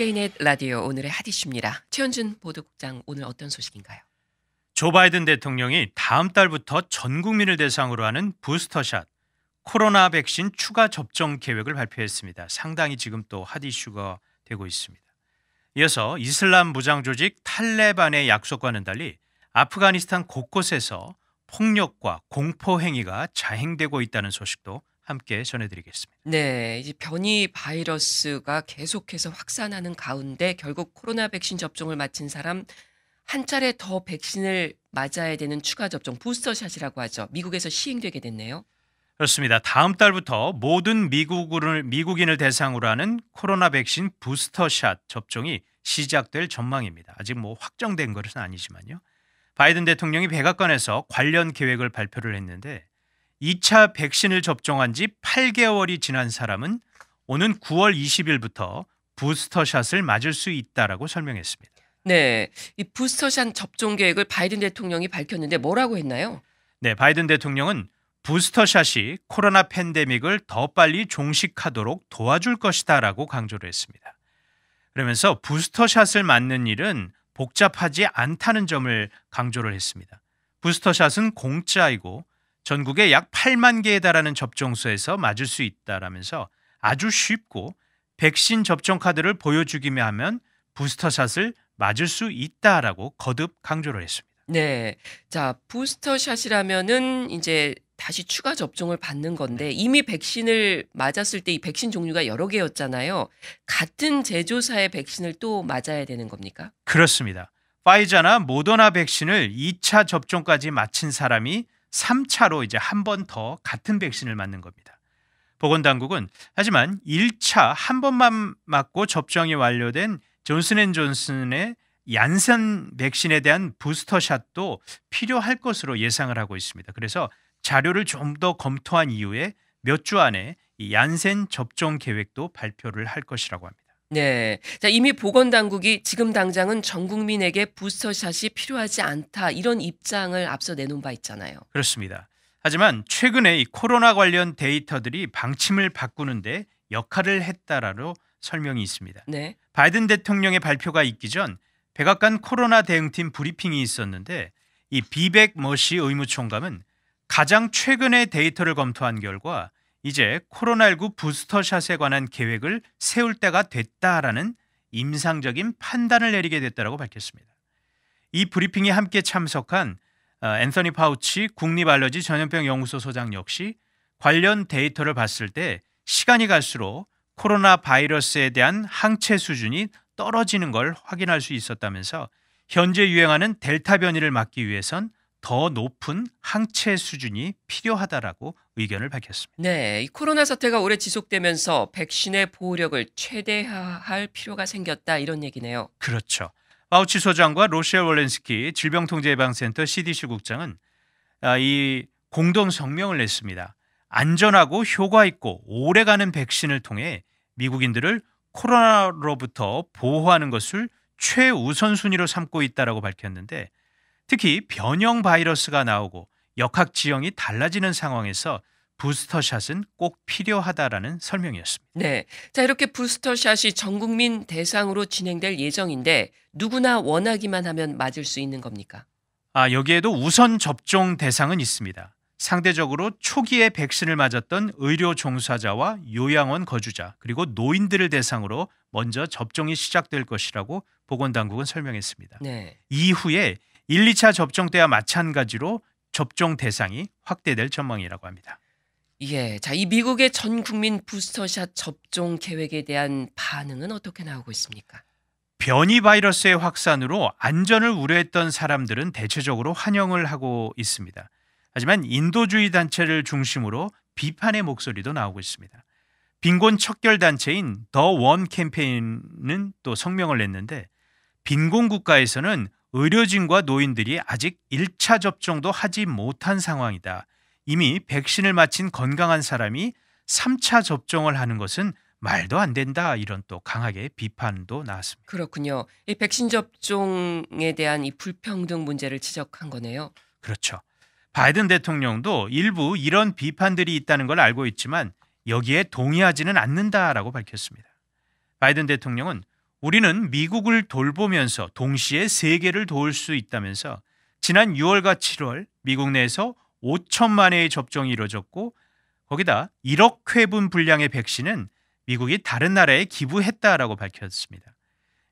박개인의 라디오 오늘의 핫 이슈입니다. 최현준 보도국장 오늘 어떤 소식인가요? 조 바이든 대통령이 다음 달부터 전 국민을 대상으로 하는 부스터샷 코로나 백신 추가 접종 계획을 발표했습니다. 상당히 지금 또핫 이슈가 되고 있습니다. 이어서 이슬람 무장 조직 탈레반의 약속과는 달리 아프가니스탄 곳곳에서 폭력과 공포 행위가 자행되고 있다는 소식도 함께 전해드리겠습니다. 네, 이제 변이 바이러스가 계속해서 확산하는 가운데 결국 코로나 백신 접종을 마친 사람 한 차례 더 백신을 맞아야 되는 추가 접종 부스터샷이라고 하죠. 미국에서 시행되게 됐네요. 그렇습니다. 다음 달부터 모든 미국을, 미국인을 대상으로 하는 코로나 백신 부스터샷 접종이 시작될 전망입니다. 아직 뭐 확정된 것은 아니지만요. 바이든 대통령이 백악관에서 관련 계획을 발표를 했는데 2차 백신을 접종한 지 8개월이 지난 사람은 오는 9월 20일부터 부스터샷을 맞을 수 있다라고 설명했습니다. 네, 이 부스터샷 접종 계획을 바이든 대통령이 밝혔는데 뭐라고 했나요? 네, 바이든 대통령은 부스터샷이 코로나 팬데믹을 더 빨리 종식하도록 도와줄 것이다라고 강조를 했습니다. 그러면서 부스터샷을 맞는 일은 복잡하지 않다는 점을 강조를 했습니다. 부스터샷은 공짜이고 전국에약 8만 개에 달하는 접종소에서 맞을 수 있다라면서 아주 쉽고 백신 접종 카드를 보여주기만 하면 부스터샷을 맞을 수 있다라고 거듭 강조를 했습니다. 네. 자, 부스터샷이라면은 이제 다시 추가 접종을 받는 건데 네. 이미 백신을 맞았을 때 이 백신 종류가 여러 개였잖아요. 같은 제조사의 백신을 또 맞아야 되는 겁니까? 그렇습니다. 파이자나 모더나 백신을 2차 접종까지 마친 사람이 3차로 이제 한 번 더 같은 백신을 맞는 겁니다. 보건당국은 하지만 1차 한 번만 맞고 접종이 완료된 존슨앤존슨의 얀센 백신에 대한 부스터샷도 필요할 것으로 예상을 하고 있습니다. 그래서 자료를 좀 더 검토한 이후에 몇 주 안에 이 얀센 접종 계획도 발표를 할 것이라고 합니다. 네. 자, 이미 보건당국이 지금 당장은 전 국민에게 부스터샷이 필요하지 않다 이런 입장을 앞서 내놓은 바 있잖아요. 그렇습니다. 하지만 최근에 이 코로나 관련 데이터들이 방침을 바꾸는데 역할을 했다라로 설명이 있습니다. 네. 바이든 대통령의 발표가 있기 전 백악관 코로나 대응팀 브리핑이 있었는데 이 비백 머시 의무총감은 가장 최근의 데이터를 검토한 결과 이제 코로나19 부스터샷에 관한 계획을 세울 때가 됐다라는 임상적인 판단을 내리게 됐다라고 밝혔습니다. 이 브리핑에 함께 참석한 어, 앤서니 파우치 국립알러지 전염병 연구소 소장 역시 관련 데이터를 봤을 때 시간이 갈수록 코로나 바이러스에 대한 항체 수준이 떨어지는 걸 확인할 수 있었다면서 현재 유행하는 델타 변이를 막기 위해선 더 높은 항체 수준이 필요하다라고 의견을 밝혔습니다. 네, 이 코로나 사태가 오래 지속되면서 백신의 보호력을 최대화할 필요가 생겼다 이런 얘기네요. 그렇죠. 파우치 소장과 로셸 월렌스키 질병통제예방센터 CDC 국장은 아, 이 공동 성명을 냈습니다. 안전하고 효과 있고 오래가는 백신을 통해 미국인들을 코로나로부터 보호하는 것을 최우선 순위로 삼고 있다라고 밝혔는데 특히 변형 바이러스가 나오고 역학 지형이 달라지는 상황에서 부스터샷은 꼭 필요하다라는 설명이었습니다. 네. 자, 이렇게 부스터샷이 전 국민 대상으로 진행될 예정인데 누구나 원하기만 하면 맞을 수 있는 겁니까? 아, 여기에도 우선 접종 대상은 있습니다. 상대적으로 초기에 백신을 맞았던 의료 종사자와 요양원 거주자 그리고 노인들을 대상으로 먼저 접종이 시작될 것이라고 보건당국은 설명했습니다. 네. 이후에 1, 2차 접종 때와 마찬가지로 접종 대상이 확대될 전망이라고 합니다. 예, 자, 이 미국의 전 국민 부스터샷 접종 계획에 대한 반응은 어떻게 나오고 있습니까? 변이 바이러스의 확산으로 안전을 우려했던 사람들은 대체적으로 환영을 하고 있습니다. 하지만 인도주의 단체를 중심으로 비판의 목소리도 나오고 있습니다. 빈곤 척결 단체인 더 원 캠페인은 또 성명을 냈는데 빈곤 국가에서는 의료진과 노인들이 아직 1차 접종도 하지 못한 상황이다. 이미 백신을 마친 건강한 사람이 3차 접종을 하는 것은 말도 안 된다 이런 또 강하게 비판도 나왔습니다. 그렇군요. 이 백신 접종에 대한 이 불평등 문제를 지적한 거네요. 그렇죠. 바이든 대통령도 일부 이런 비판들이 있다는 걸 알고 있지만 여기에 동의하지는 않는다라고 밝혔습니다. 바이든 대통령은 우리는 미국을 돌보면서 동시에 세계를 도울 수 있다면서 지난 6월과 7월 미국 내에서 5천만 회의 접종이 이루어졌고 거기다 1억 회분 분량의 백신은 미국이 다른 나라에 기부했다라고 밝혔습니다.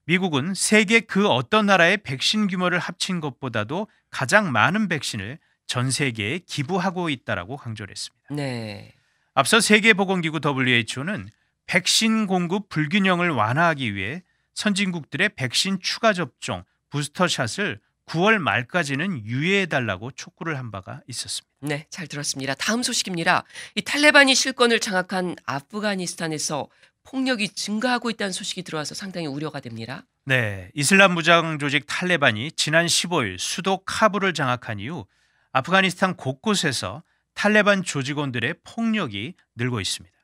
미국은 세계 그 어떤 나라의 백신 규모를 합친 것보다도 가장 많은 백신을 전 세계에 기부하고 있다라고 강조를 했습니다. 네. 앞서 세계보건기구 WHO는 백신 공급 불균형을 완화하기 위해 선진국들의 백신 추가 접종 부스터샷을 9월 말까지는 유예해달라고 촉구를 한 바가 있었습니다. 네, 잘 들었습니다. 다음 소식입니다. 이 탈레반이 실권을 장악한 아프가니스탄에서 폭력이 증가하고 있다는 소식이 들어와서 상당히 우려가 됩니다. 네, 이슬람 무장 조직 탈레반이 지난 15일 수도 카불을 장악한 이후 아프가니스탄 곳곳에서 탈레반 조직원들의 폭력이 늘고 있습니다.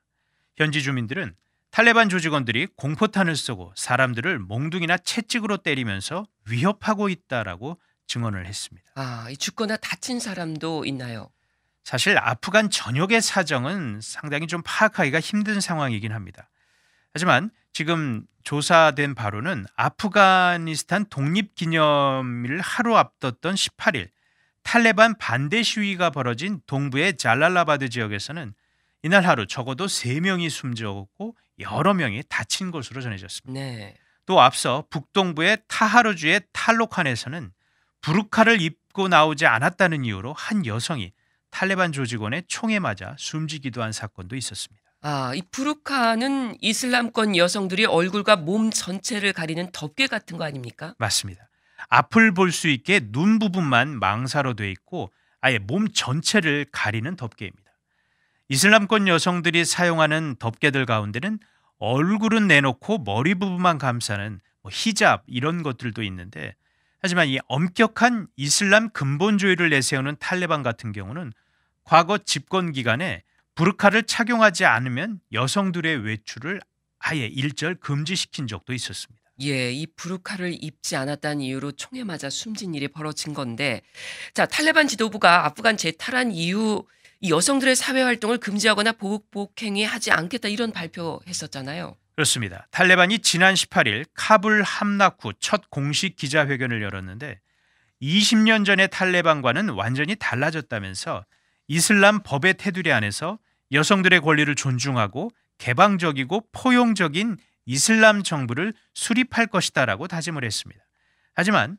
현지 주민들은 탈레반 조직원들이 공포탄을 쏘고 사람들을 몽둥이나 채찍으로 때리면서 위협하고 있다라고 증언을 했습니다. 아, 죽거나 다친 사람도 있나요? 사실 아프간 전역의 사정은 상당히 좀 파악하기가 힘든 상황이긴 합니다. 하지만 지금 조사된 바로는 아프가니스탄 독립 기념일 하루 앞뒀던 18일 탈레반 반대 시위가 벌어진 동부의 잘랄라바드 지역에서는 이날 하루 적어도 3명이 숨졌고 여러 명이 다친 것으로 전해졌습니다. 네. 또 앞서 북동부의 타하르주의 탈록칸에서는 부르카를 입고 나오지 않았다는 이유로 한 여성이 탈레반 조직원의 총에 맞아 숨지기도 한 사건도 있었습니다. 아, 이 부르카는 이슬람권 여성들이 얼굴과 몸 전체를 가리는 덮개 같은 거 아닙니까? 맞습니다. 앞을 볼 수 있게 눈 부분만 망사로 돼 있고 아예 몸 전체를 가리는 덮개입니다. 이슬람권 여성들이 사용하는 덮개들 가운데는 얼굴은 내놓고 머리 부분만 감싸는 뭐 히잡 이런 것들도 있는데 하지만 이 엄격한 이슬람 근본주의를 내세우는 탈레반 같은 경우는 과거 집권 기간에 부르카를 착용하지 않으면 여성들의 외출을 아예 일절 금지시킨 적도 있었습니다. 예, 이 부르카를 입지 않았다는 이유로 총에 맞아 숨진 일이 벌어진 건데, 자 탈레반 지도부가 아프간 재탈한 이유 여성들의 사회 활동을 금지하거나 보복행위하지 않겠다 이런 발표했었잖아요. 그렇습니다. 탈레반이 지난 18일 카불 함락 후 첫 공식 기자회견을 열었는데 20년 전의 탈레반과는 완전히 달라졌다면서 이슬람 법의 테두리 안에서 여성들의 권리를 존중하고 개방적이고 포용적인 이슬람 정부를 수립할 것이다라고 다짐을 했습니다. 하지만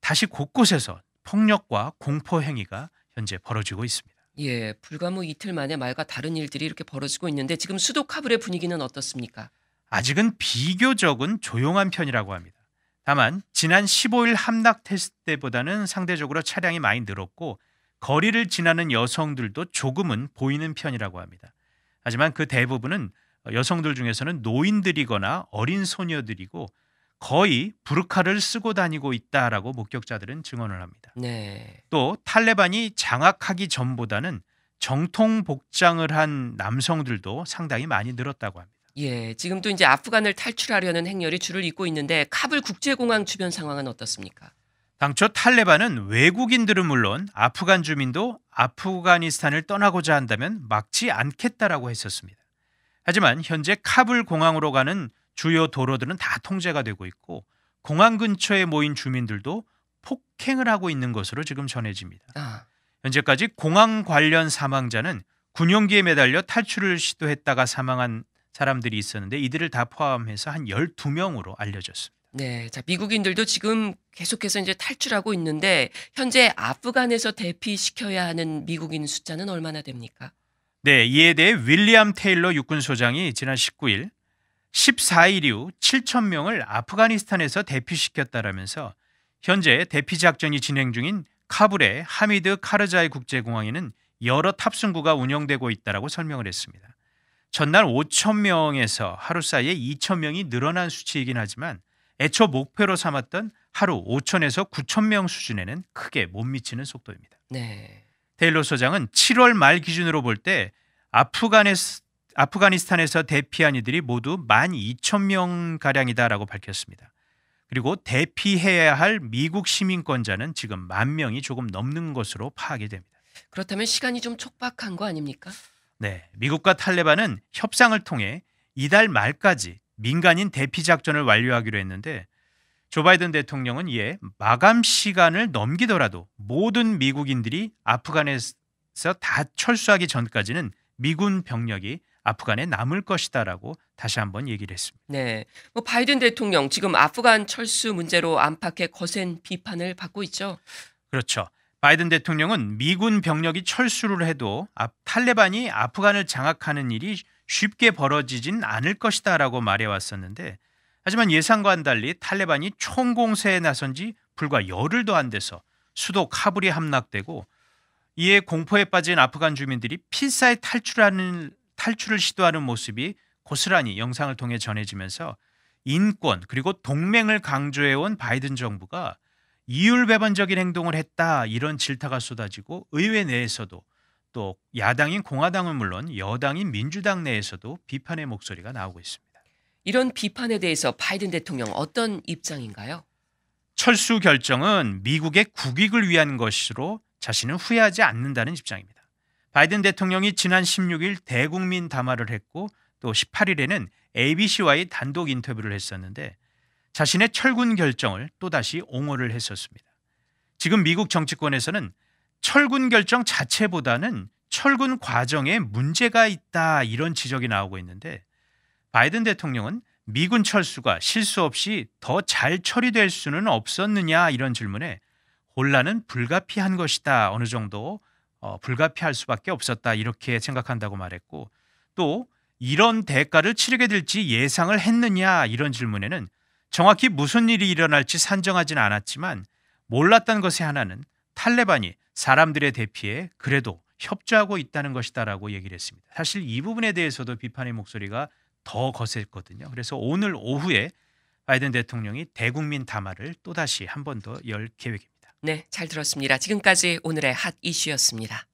다시 곳곳에서 폭력과 공포 행위가 현재 벌어지고 있습니다. 예, 불과 뭐 이틀 만에 말과 다른 일들이 이렇게 벌어지고 있는데 지금 수도 카불의 분위기는 어떻습니까? 아직은 비교적은 조용한 편이라고 합니다. 다만 지난 15일 함락 테스트 때보다는 상대적으로 차량이 많이 늘었고 거리를 지나는 여성들도 조금은 보이는 편이라고 합니다. 하지만 그 대부분은 여성들 중에서는 노인들이거나 어린 소녀들이고 거의 부르카를 쓰고 다니고 있다라고 목격자들은 증언을 합니다. 네. 또 탈레반이 장악하기 전보다는 정통 복장을 한 남성들도 상당히 많이 늘었다고 합니다. 예, 지금 도 이제 아프간을 탈출하려는 행렬이 줄을 잇고 있는데 카불 국제공항 주변 상황은 어떻습니까? 당초 탈레반은 외국인들은 물론 아프간 주민도 아프가니스탄을 떠나고자 한다면 막지 않겠다라고 했었습니다. 하지만 현재 카불 공항으로 가는 주요 도로들은 다 통제가 되고 있고 공항 근처에 모인 주민들도 폭행을 하고 있는 것으로 지금 전해집니다. 아. 현재까지 공항 관련 사망자는 군용기에 매달려 탈출을 시도했다가 사망한 사람들이 있었는데 이들을 다 포함해서 한 12명으로 알려졌습니다. 네, 자 미국인들도 지금 계속해서 이제 탈출하고 있는데 현재 아프간에서 대피시켜야 하는 미국인 숫자는 얼마나 됩니까? 네, 이에 대해 윌리엄 테일러 육군 소장이 지난 19일 14일 이후 7천 명을 아프가니스탄에서 대피시켰다라면서 현재 대피 작전이 진행 중인 카불의 하미드 카르자이 국제공항에는 여러 탑승구가 운영되고 있다라고 설명을 했습니다. 전날 5천 명에서 하루 사이에 2천 명이 늘어난 수치이긴 하지만 애초 목표로 삼았던 하루 5천에서 9천 명 수준에는 크게 못 미치는 속도입니다. 네. 데일러 소장은 7월 말 기준으로 볼 때 아프가니스 아프가니스탄에서 대피한 이들이 모두 12,000명 가량이다라고 밝혔습니다. 그리고 대피해야 할 미국 시민권자는 지금 1만 명이 조금 넘는 것으로 파악이 됩니다. 그렇다면 시간이 좀 촉박한 거 아닙니까? 네, 미국과 탈레반은 협상을 통해 이달 말까지 민간인 대피 작전을 완료하기로 했는데 조 바이든 대통령은 이에 마감 시간을 넘기더라도 모든 미국인들이 아프간에서 다 철수하기 전까지는 미군 병력이 아프간에 남을 것이다라고 다시 한번 얘기를 했습니다. 네, 뭐 바이든 대통령 지금 아프간 철수 문제로 안팎의 거센 비판을 받고 있죠. 그렇죠. 바이든 대통령은 미군 병력이 철수를 해도 아, 탈레반이 아프간을 장악하는 일이 쉽게 벌어지진 않을 것이다라고 말해왔었는데 하지만 예상과는 달리 탈레반이 총공세에 나선 지 불과 열흘도 안 돼서 수도 카불이 함락되고 이에 공포에 빠진 아프간 주민들이 필사에 탈출하는 탈출을 시도하는 모습이 고스란히 영상을 통해 전해지면서 인권 그리고 동맹을 강조해온 바이든 정부가 이율배반적인 행동을 했다 이런 질타가 쏟아지고 의회 내에서도 또 야당인 공화당은 물론 여당인 민주당 내에서도 비판의 목소리가 나오고 있습니다. 이런 비판에 대해서 바이든 대통령 어떤 입장인가요? 철수 결정은 미국의 국익을 위한 것으로 자신은 후회하지 않는다는 입장입니다. 바이든 대통령이 지난 16일 대국민 담화를 했고 또 18일에는 ABC와의 단독 인터뷰를 했었는데 자신의 철군 결정을 또다시 옹호를 했었습니다. 지금 미국 정치권에서는 철군 결정 자체보다는 철군 과정에 문제가 있다 이런 지적이 나오고 있는데 바이든 대통령은 미군 철수가 실수 없이 더 잘 처리될 수는 없었느냐 이런 질문에 혼란은 불가피한 것이다 어느 정도 어, 불가피할 수밖에 없었다 이렇게 생각한다고 말했고 또 이런 대가를 치르게 될지 예상을 했느냐 이런 질문에는 정확히 무슨 일이 일어날지 산정하진 않았지만 몰랐던 것의 하나는 탈레반이 사람들의 대피에 그래도 협조하고 있다는 것이다라고 얘기를 했습니다. 사실 이 부분에 대해서도 비판의 목소리가 더 거셌거든요. 그래서 오늘 오후에 바이든 대통령이 대국민 담화를 또다시 한 번 더 열 계획입니다. 네, 잘 들었습니다. 지금까지 오늘의 핫 이슈였습니다.